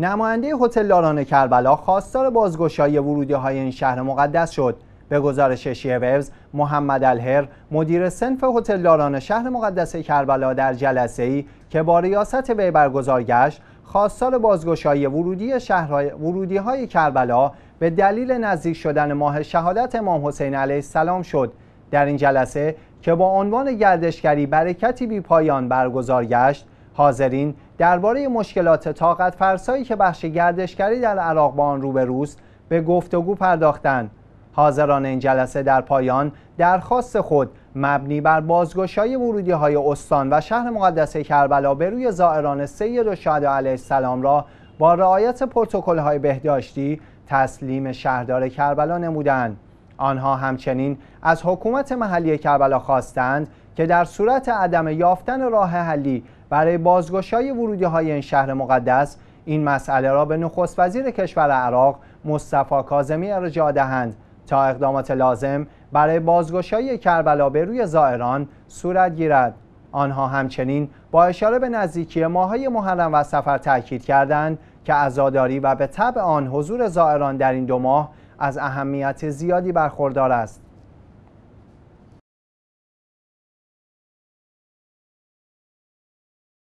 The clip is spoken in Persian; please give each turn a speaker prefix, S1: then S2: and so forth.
S1: نماینده لاران کربلا خواستار بازگشایی ورودی های این شهر مقدس شد به گزارش شیوز محمد الهر مدیر سنف لاران شهر مقدس کربلا در جلسه ای که با ریاست وی برگزار گشت خواستار بازگشایی ورودی ورودی های کربلا به دلیل نزدیک شدن ماه شهادت امام حسین علیه السلام شد در این جلسه که با عنوان گردشگری برکتی بی پایان برگزار گشت حاضرین درباره مشکلات طاقت فرسایی که بخش گردشگری در عراق با آن روبروست به گفتگو پرداختند حاضران این جلسه در پایان درخواست خود مبنی بر بازگشایی ورودی های استان و شهر مقدس کربلا به روی زائران سید و شهدا علیه السلام را با رعایت پروتکل های بهداشتی تسلیم شهردار کربلا نمودند آنها همچنین از حکومت محلی کربلا خواستند که در صورت عدم یافتن راه حلی برای بازگشای ورودی های این شهر مقدس این مسئله را به نخست وزیر کشور عراق مصطفی کاظمی ارجاع دهند تا اقدامات لازم برای بازگشایی کربلا به روی زائران صورت گیرد آنها همچنین با اشاره به نزدیکی ماهای محرم و سفر تاکید کردند که عزاداری و به طبع آن حضور زائران در این دو ماه از اهمیت زیادی برخوردار است